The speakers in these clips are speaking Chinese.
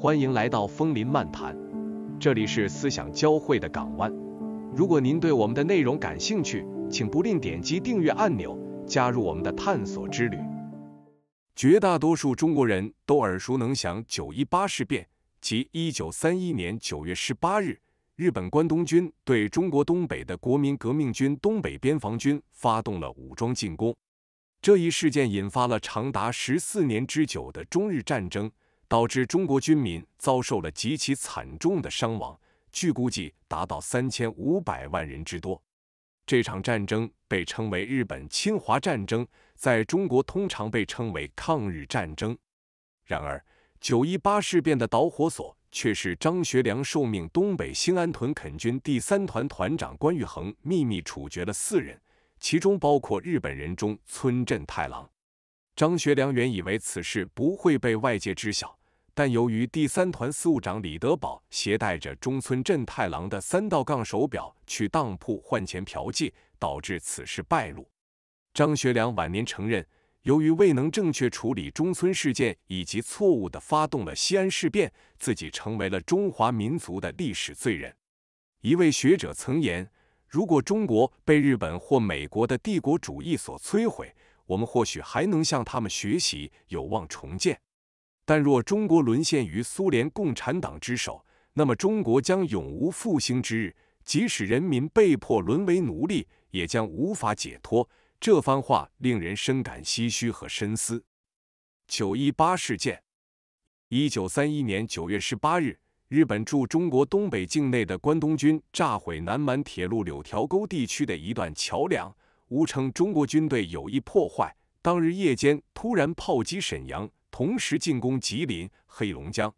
欢迎来到枫林漫谈，这里是思想交汇的港湾。如果您对我们的内容感兴趣，请不吝点击订阅按钮，加入我们的探索之旅。绝大多数中国人都耳熟能详九一八事变，即一九三一年九月十八日，日本关东军对中国东北的国民革命军东北边防军发动了武装进攻。这一事件引发了长达十四年之久的中日战争。导致中国军民遭受了极其惨重的伤亡，据估计达到三千五百万人之多。这场战争被称为日本侵华战争，在中国通常被称为抗日战争。然而，九一八事变的导火索却是张学良受命东北兴安屯垦军第三团团长关玉衡秘密处决了四人，其中包括日本人中村镇太郎。张学良原以为此事不会被外界知晓。但由于第三团司务长李德宝携带着中村镇太郎的三道杠手表去当铺换钱嫖妓，导致此事败露。张学良晚年承认，由于未能正确处理中村事件，以及错误的发动了西安事变，自己成为了中华民族的历史罪人。一位学者曾言：“如果中国被日本或美国的帝国主义所摧毁，我们或许还能向他们学习，有望重建。”但若中国沦陷于苏联共产党之手，那么中国将永无复兴之日。即使人民被迫沦为奴隶，也将无法解脱。这番话令人深感唏嘘和深思。九一八事件，一九三一年九月十八日，日本驻中国东北境内的关东军炸毁南满铁路柳条沟地区的一段桥梁，诬称中国军队有意破坏。当日夜间，突然炮击沈阳。同时进攻吉林、黑龙江。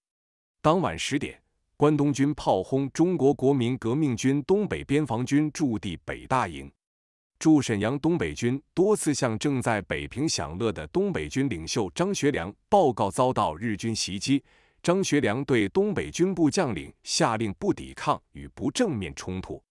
当晚十点，关东军炮轰中国国民革命军东北边防军驻地北大营。驻沈阳东北军多次向正在北平享乐的东北军领袖张学良报告遭到日军袭击。张学良对东北军部将领下令不抵抗与不正面冲突。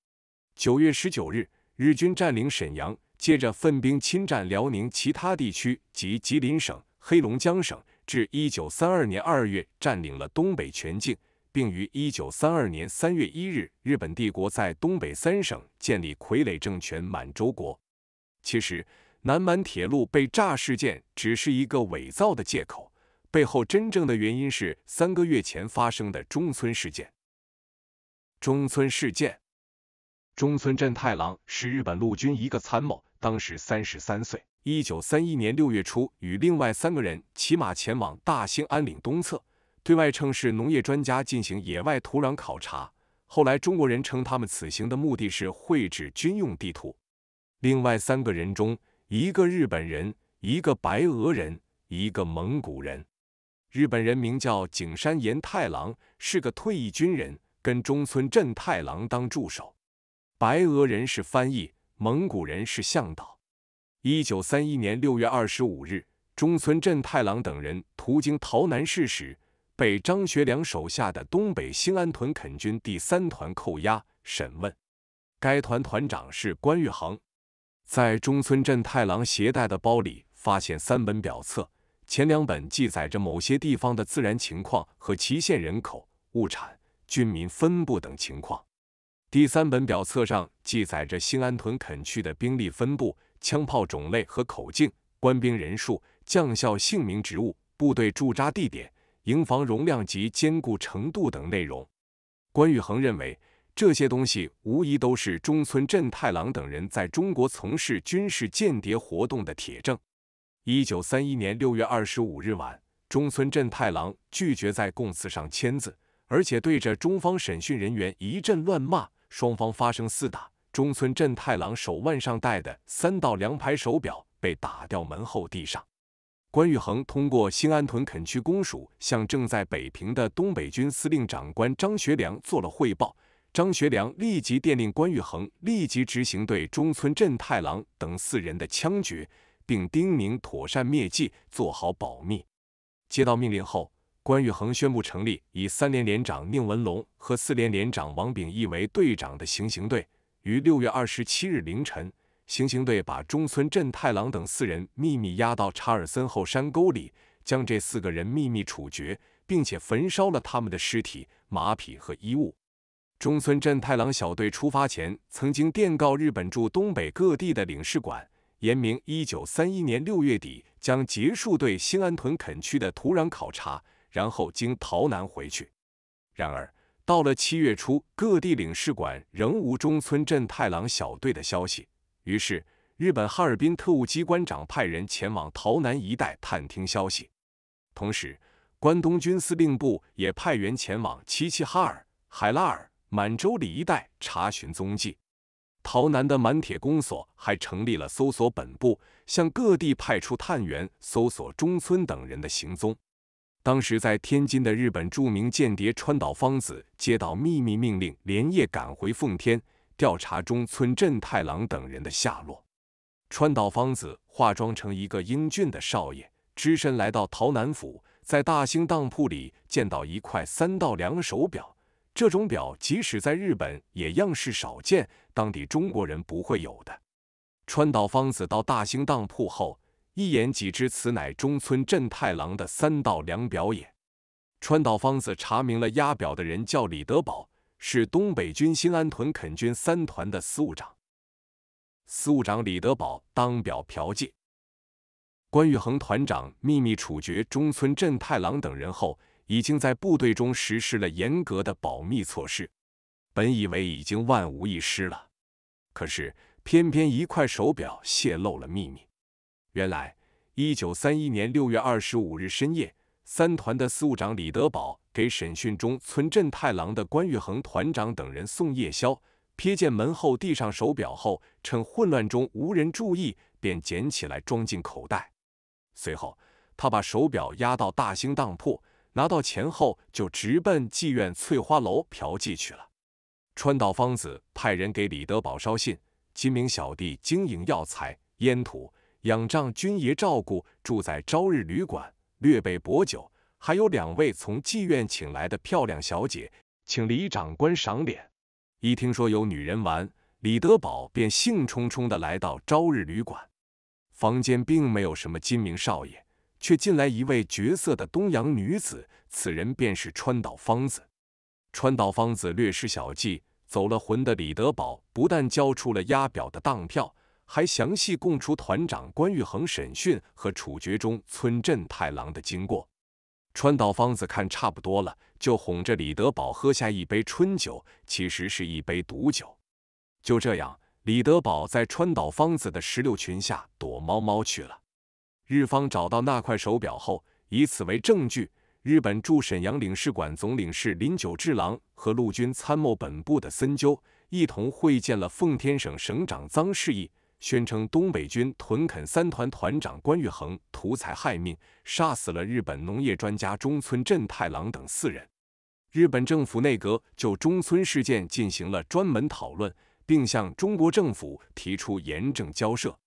九月十九日，日军占领沈阳，接着分兵侵占辽宁其他地区及吉林省。黑龙江省至1932年2月占领了东北全境，并于1932年3月1日，日本帝国在东北三省建立傀儡政权——满洲国。其实，南满铁路被炸事件只是一个伪造的借口，背后真正的原因是三个月前发生的中村事件。中村事件，中村镇太郎是日本陆军一个参谋。当时三十三岁，一九三一年六月初，与另外三个人骑马前往大兴安岭东侧，对外称是农业专家进行野外土壤考察。后来中国人称他们此行的目的是绘制军用地图。另外三个人中，一个日本人，一个白俄人，一个蒙古人。日本人名叫景山岩太郎，是个退役军人，跟中村镇太郎当助手。白俄人是翻译。蒙古人是向导。一九三一年六月二十五日，中村镇太郎等人途经洮南市时，被张学良手下的东北兴安屯垦军第三团扣押审问。该团团长是关玉衡。在中村镇太郎携带的包里发现三本表册，前两本记载着某些地方的自然情况和旗县人口、物产、军民分布等情况。第三本表册上记载着新安屯垦区的兵力分布、枪炮种类和口径、官兵人数、将校姓名职务、部队驻扎地点、营房容量及坚固程度等内容。关玉衡认为，这些东西无疑都是中村镇太郎等人在中国从事军事间谍活动的铁证。一九三一年六月二十五日晚，中村镇太郎拒绝在供词上签字，而且对着中方审讯人员一阵乱骂。双方发生厮打，中村镇太郎手腕上戴的三道梁牌手表被打掉，门后地上。关玉衡通过新安屯垦区公署向正在北平的东北军司令长官张学良做了汇报，张学良立即电令关玉衡立即执行对中村镇太郎等四人的枪决，并叮咛妥善灭迹，做好保密。接到命令后。关玉衡宣布成立以三连连长宁文龙和四连连长王炳义为队长的行刑队。于六月二十七日凌晨，行刑队把中村镇太郎等四人秘密押到查尔森后山沟里，将这四个人秘密处决，并且焚烧了他们的尸体、马匹和衣物。中村镇太郎小队出发前，曾经电告日本驻东北各地的领事馆，严明一九三一年六月底将结束对兴安屯垦区的土壤考察。然后经逃南回去。然而，到了七月初，各地领事馆仍无中村镇太郎小队的消息。于是，日本哈尔滨特务机关长派人前往逃南一带探听消息。同时，关东军司令部也派员前往齐齐哈尔、海拉尔、满洲里一带查询踪迹。逃南的满铁公所还成立了搜索本部，向各地派出探员搜索中村等人的行踪。当时在天津的日本著名间谍川岛芳子接到秘密命令，连夜赶回奉天调查中村镇太郎等人的下落。川岛芳子化妆成一个英俊的少爷，只身来到洮南府，在大兴当铺里见到一块三道梁手表。这种表即使在日本也样式少见，当地中国人不会有的。川岛芳子到大兴当铺后。一眼即知，此乃中村震太郎的三道两表也。川岛芳子查明了押表的人叫李德宝，是东北军新安屯垦军三团的司务长。司务长李德宝当表嫖妓。关玉衡团长秘密处决中村震太郎等人后，已经在部队中实施了严格的保密措施。本以为已经万无一失了，可是偏偏一块手表泄露了秘密。原来，一九三一年六月二十五日深夜，三团的司务长李德宝给审讯中村镇太郎的关玉衡团长等人送夜宵，瞥见门后地上手表后，趁混乱中无人注意，便捡起来装进口袋。随后，他把手表押到大兴当铺，拿到钱后就直奔妓院翠花楼嫖妓去了。川岛芳子派人给李德宝捎信：金明小弟经营药材、烟土。仰仗军爷照顾，住在朝日旅馆，略备薄酒，还有两位从妓院请来的漂亮小姐，请李长官赏脸。一听说有女人玩，李德宝便兴冲冲地来到朝日旅馆。房间并没有什么金明少爷，却进来一位绝色的东洋女子，此人便是川岛芳子。川岛芳子略施小计，走了魂的李德宝不但交出了押表的当票。还详细供出团长关玉衡审讯和处决中村镇太郎的经过。川岛芳子看差不多了，就哄着李德宝喝下一杯春酒，其实是一杯毒酒。就这样，李德宝在川岛芳子的石榴裙下躲猫猫去了。日方找到那块手表后，以此为证据，日本驻沈阳领事馆总领事林久治郎和陆军参谋本部的森鸠一同会见了奉天省省长臧世义。宣称东北军屯垦三团团长关玉衡图财害命，杀死了日本农业专家中村镇太郎等四人。日本政府内阁就中村事件进行了专门讨论，并向中国政府提出严正交涉。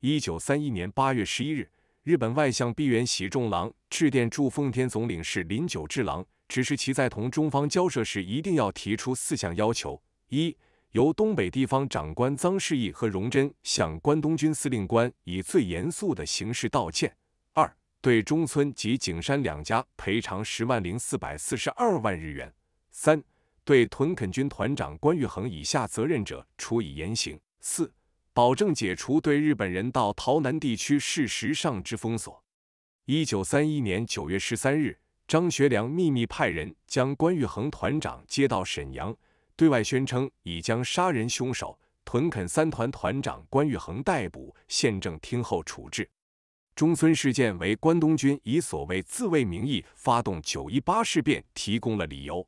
一九三一年八月十一日，日本外相毕原喜重郎致电驻奉天总领事林久治郎，指示其在同中方交涉时一定要提出四项要求：一。由东北地方长官臧世义和荣臻向关东军司令官以最严肃的形式道歉；二，对中村及景山两家赔偿十万零四百四十二万日元；三，对屯垦军团长关玉衡以下责任者处以严刑；四，保证解除对日本人到洮南地区事实上之封锁。一九三一年九月十三日，张学良秘密派人将关玉衡团长接到沈阳。对外宣称已将杀人凶手屯垦三团团长关玉衡逮捕，现正听候处置。中村事件为关东军以所谓自卫名义发动九一八事变提供了理由。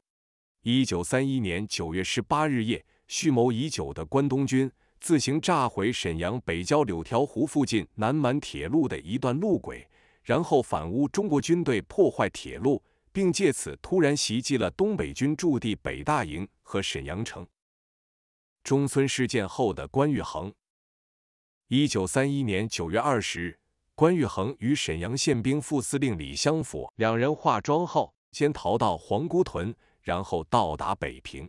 一九三一年九月十八日夜，蓄谋已久的关东军自行炸毁沈阳北郊柳条湖附近南满铁路的一段路轨，然后反诬中国军队破坏铁路。并借此突然袭击了东北军驻地北大营和沈阳城。中村事件后的关玉衡，一九三一年九月二十日，关玉衡与沈阳宪兵副司令李湘甫两人化妆后，先逃到皇姑屯，然后到达北平。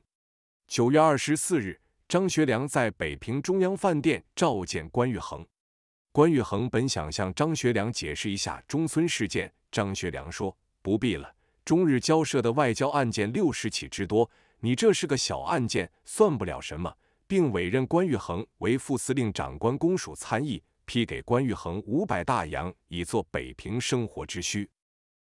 九月二十四日，张学良在北平中央饭店召见关玉衡。关玉衡本想向张学良解释一下中村事件，张学良说不必了。中日交涉的外交案件六十起之多，你这是个小案件，算不了什么。并委任关玉衡为副司令长官公署参议，批给关玉衡五百大洋，以作北平生活之需。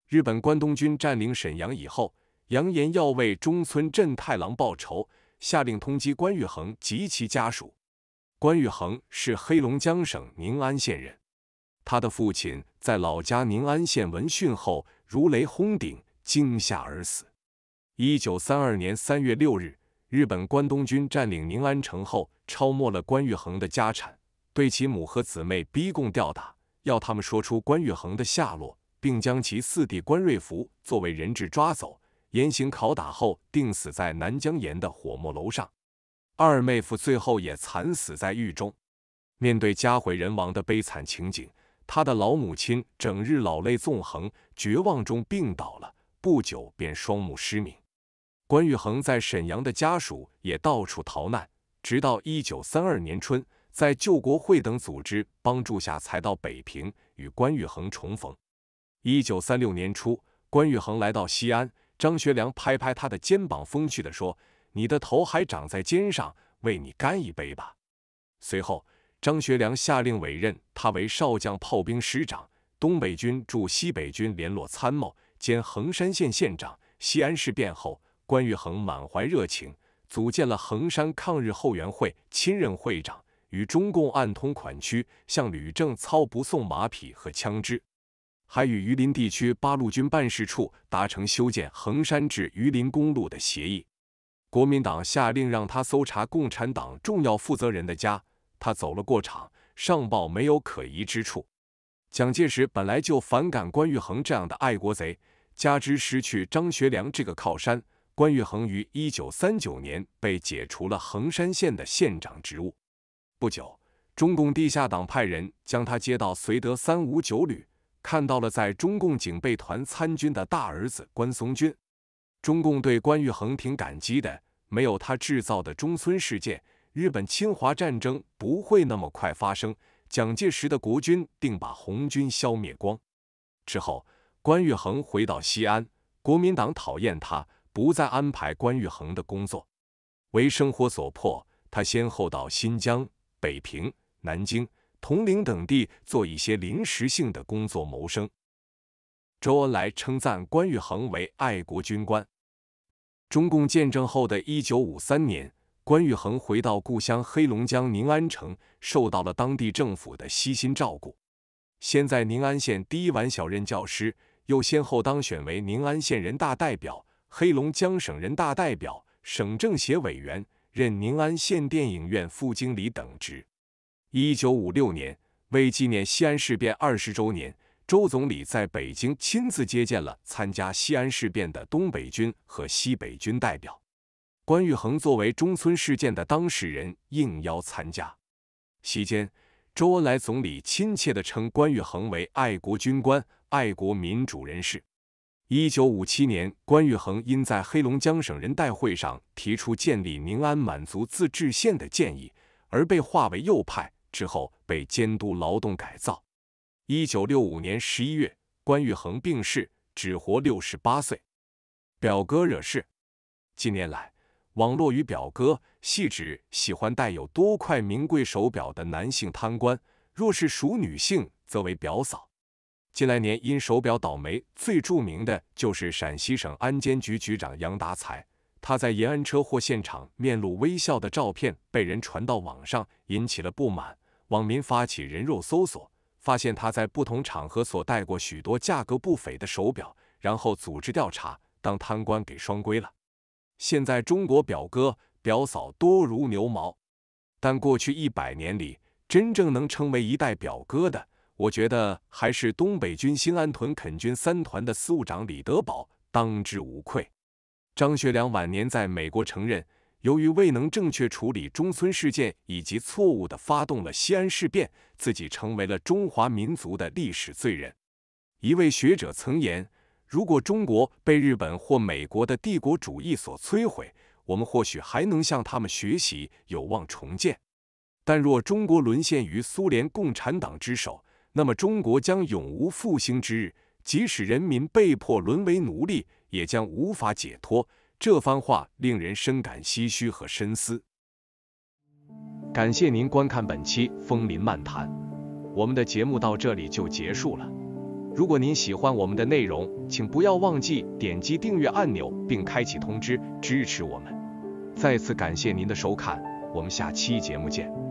日本关东军占领沈阳以后，扬言要为中村镇太郎报仇，下令通缉关玉衡及其家属。关玉衡是黑龙江省宁安县人，他的父亲在老家宁安县闻讯后，如雷轰顶。惊吓而死。一九三二年三月六日，日本关东军占领宁安城后，抄没了关玉衡的家产，对其母和姊妹逼供吊打，要他们说出关玉衡的下落，并将其四弟关瑞福作为人质抓走，严刑拷打后，定死在南江沿的火木楼上。二妹夫最后也惨死在狱中。面对家毁人亡的悲惨情景，他的老母亲整日老泪纵横，绝望中病倒了。不久便双目失明，关玉衡在沈阳的家属也到处逃难，直到一九三二年春，在救国会等组织帮助下，才到北平与关玉衡重逢。一九三六年初，关玉衡来到西安，张学良拍拍他的肩膀，风趣地说：“你的头还长在肩上，为你干一杯吧。”随后，张学良下令委任他为少将炮兵师长，东北军驻西北军联络参谋。兼衡山县县长。西安事变后，关玉衡满怀热情，组建了衡山抗日后援会，亲任会长，与中共暗通款曲，向吕正操不送马匹和枪支，还与榆林地区八路军办事处达成修建衡山至榆林公路的协议。国民党下令让他搜查共产党重要负责人的家，他走了过场，上报没有可疑之处。蒋介石本来就反感关玉衡这样的爱国贼。加之失去张学良这个靠山，关玉衡于一九三九年被解除了衡山县的县长职务。不久，中共地下党派人将他接到绥德三五九旅，看到了在中共警备团参军的大儿子关松军。中共对关玉衡挺感激的，没有他制造的中村事件，日本侵华战争不会那么快发生，蒋介石的国军定把红军消灭光。之后。关玉衡回到西安，国民党讨厌他，不再安排关玉衡的工作。为生活所迫，他先后到新疆、北平、南京、铜陵等地做一些临时性的工作谋生。周恩来称赞关玉衡为爱国军官。中共建政后的一九五三年，关玉衡回到故乡黑龙江宁安城，受到了当地政府的悉心照顾。先在宁安县第一完小任教师。又先后当选为宁安县人大代表、黑龙江省人大代表、省政协委员，任宁安县电影院副经理等职。一九五六年，为纪念西安事变二十周年，周总理在北京亲自接见了参加西安事变的东北军和西北军代表。关玉衡作为中村事件的当事人，应邀参加。席间，周恩来总理亲切地称关玉衡为爱国军官。爱国民主人士。一九五七年，关玉衡因在黑龙江省人代会上提出建立宁安满族自治县的建议而被划为右派，之后被监督劳动改造。一九六五年十一月，关玉衡病逝，只活六十八岁。表哥惹事。近年来，网络与表哥”系指喜欢带有多块名贵手表的男性贪官，若是属女性，则为表嫂。近来年，因手表倒霉最著名的就是陕西省安监局局长杨达才。他在延安车祸现场面露微笑的照片被人传到网上，引起了不满。网民发起人肉搜索，发现他在不同场合所戴过许多价格不菲的手表，然后组织调查，当贪官给双规了。现在中国表哥表嫂多如牛毛，但过去一百年里，真正能称为一代表哥的。我觉得还是东北军新安屯垦军三团的司务长李德宝当之无愧。张学良晚年在美国承认，由于未能正确处理中村事件，以及错误地发动了西安事变，自己成为了中华民族的历史罪人。一位学者曾言：“如果中国被日本或美国的帝国主义所摧毁，我们或许还能向他们学习，有望重建；但若中国沦陷于苏联共产党之手，”那么中国将永无复兴之日，即使人民被迫沦为奴隶，也将无法解脱。这番话令人深感唏嘘和深思。感谢您观看本期《风林漫谈》，我们的节目到这里就结束了。如果您喜欢我们的内容，请不要忘记点击订阅按钮并开启通知，支持我们。再次感谢您的收看，我们下期节目见。